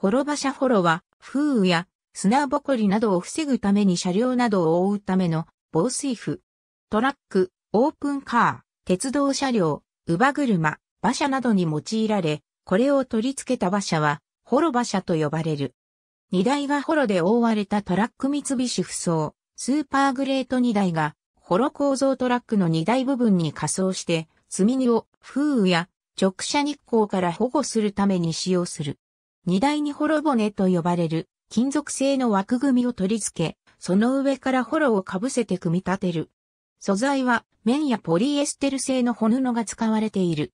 滅場車ロは、風雨や砂ぼこりなどを防ぐために車両などを覆うための防水布。トラック、オープンカー、鉄道車両、乳母車、馬車などに用いられ、これを取り付けた馬車は、幌馬車と呼ばれる。荷台が幌で覆われたトラック三菱不装、スーパーグレート荷台が、幌構造トラックの荷台部分に仮装して、積み荷を風雨や直射日光から保護するために使用する。荷台にホロ骨と呼ばれる金属製の枠組みを取り付け、その上からホロをかぶせて組み立てる。素材は綿やポリエステル製の本布が使われている。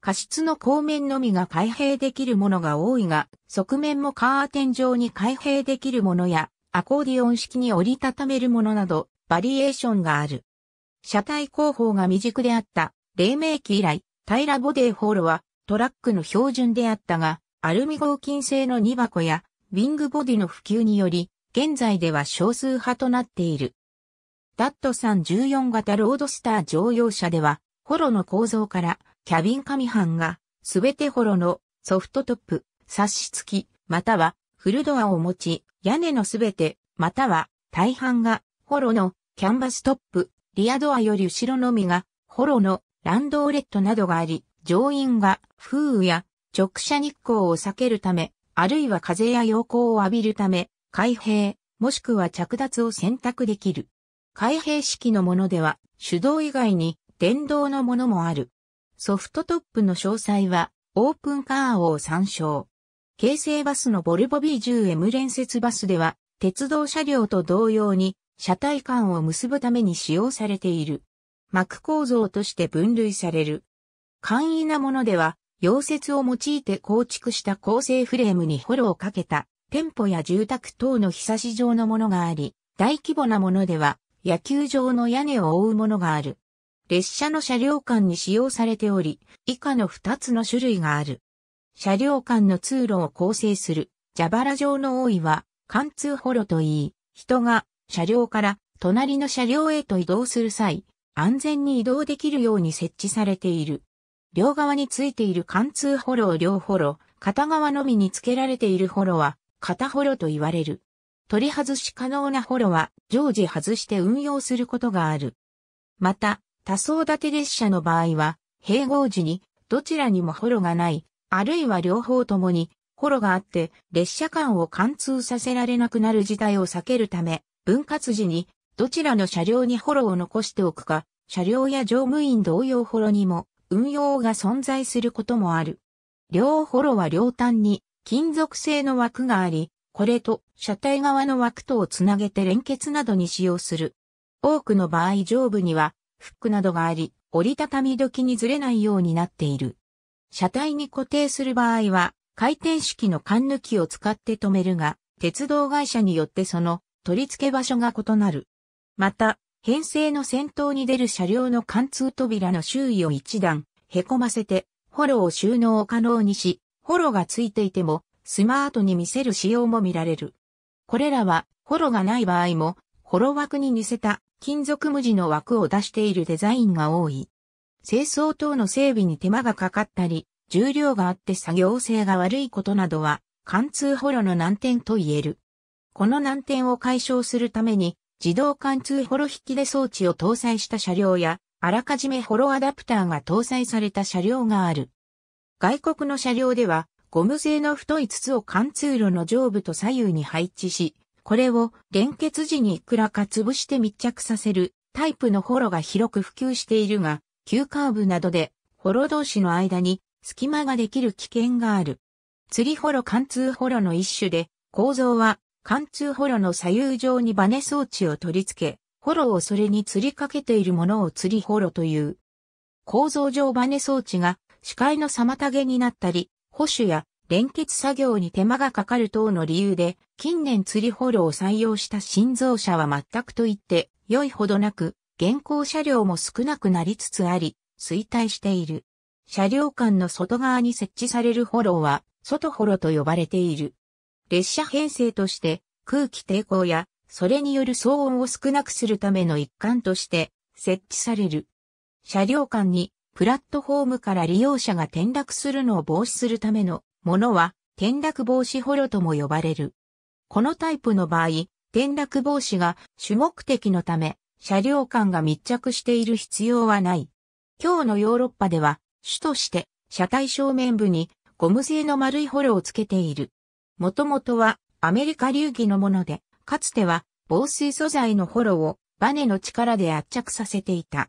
過失の後面のみが開閉できるものが多いが、側面もカーテン状に開閉できるものや、アコーディオン式に折りたためるものなど、バリエーションがある。車体後方が未熟であった、黎明期以来、平らボデーホールはトラックの標準であったが、アルミ合金製の荷箱やウィングボディの普及により、現在では少数派となっている。ダット314型ロードスター乗用車では、ホロの構造からキャビン紙半が、すべてホロのソフトトップ、差し付き、またはフルドアを持ち、屋根のすべて、または大半がホロのキャンバストップ、リアドアより後ろのみがホロのランドーレットなどがあり、乗員が風雨や直射日光を避けるため、あるいは風や陽光を浴びるため、開閉、もしくは着脱を選択できる。開閉式のものでは、手動以外に電動のものもある。ソフトトップの詳細は、オープンカーを参照。京成バスのボルボ B10M 連接バスでは、鉄道車両と同様に、車体間を結ぶために使用されている。膜構造として分類される。簡易なものでは、溶接を用いて構築した構成フレームにフォロをかけた店舗や住宅等のひさし状のものがあり、大規模なものでは野球場の屋根を覆うものがある。列車の車両間に使用されており、以下の2つの種類がある。車両間の通路を構成する蛇腹状の多いは貫通ホロといい、人が車両から隣の車両へと移動する際、安全に移動できるように設置されている。両側についている貫通ホロを両ホロ、片側のみにつけられているホロは、片ホロと言われる。取り外し可能なホロは、常時外して運用することがある。また、多層建て列車の場合は、併合時に、どちらにもホロがない、あるいは両方ともに、ホロがあって、列車間を貫通させられなくなる事態を避けるため、分割時に、どちらの車両にホロを残しておくか、車両や乗務員同様ホロにも、運用が存在することもある。両ホロは両端に金属製の枠があり、これと車体側の枠とをつなげて連結などに使用する。多くの場合上部にはフックなどがあり、折りたたみ時にずれないようになっている。車体に固定する場合は、回転式の缶抜きを使って止めるが、鉄道会社によってその取り付け場所が異なる。また、編成の先頭に出る車両の貫通扉の周囲を一段、凹ませて、ホロを収納を可能にし、ホロがついていても、スマートに見せる仕様も見られる。これらは、ホロがない場合も、ホロ枠に似せた金属無地の枠を出しているデザインが多い。清掃等の整備に手間がかかったり、重量があって作業性が悪いことなどは、貫通ホロの難点と言える。この難点を解消するために、自動貫通ホロ引き出装置を搭載した車両や、あらかじめホロアダプターが搭載された車両がある。外国の車両では、ゴム製の太い筒を貫通路の上部と左右に配置し、これを連結時にいくらか潰して密着させるタイプのホロが広く普及しているが、急カーブなどでホロ同士の間に隙間ができる危険がある。釣りホロ貫通ホロの一種で、構造は貫通ホロの左右上にバネ装置を取り付け、ホロをそれに吊りかけているものを吊りホロという。構造上バネ装置が視界の妨げになったり、保守や連結作業に手間がかかる等の理由で、近年釣りホロを採用した新造車は全くと言って良いほどなく、現行車両も少なくなりつつあり、衰退している。車両間の外側に設置されるホロは、外ホロと呼ばれている。列車編成として空気抵抗やそれによる騒音を少なくするための一環として設置される。車両間にプラットフォームから利用者が転落するのを防止するためのものは転落防止ホロとも呼ばれる。このタイプの場合、転落防止が主目的のため車両間が密着している必要はない。今日のヨーロッパでは主として車体正面部にゴム製の丸いホロをつけている。もともとはアメリカ流儀のもので、かつては防水素材のホロをバネの力で圧着させていた。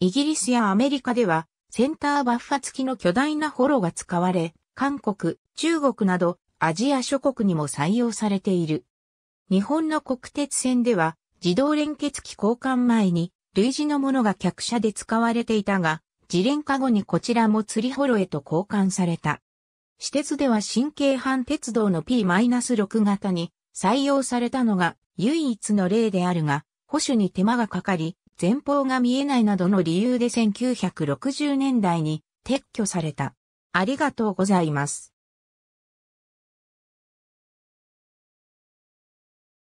イギリスやアメリカではセンターバッファ付きの巨大なホロが使われ、韓国、中国などアジア諸国にも採用されている。日本の国鉄線では自動連結機交換前に類似のものが客車で使われていたが、自連化後にこちらも釣りホロへと交換された。私鉄では新京阪鉄道の P-6 型に採用されたのが唯一の例であるが、保守に手間がかかり、前方が見えないなどの理由で1960年代に撤去された。ありがとうございます。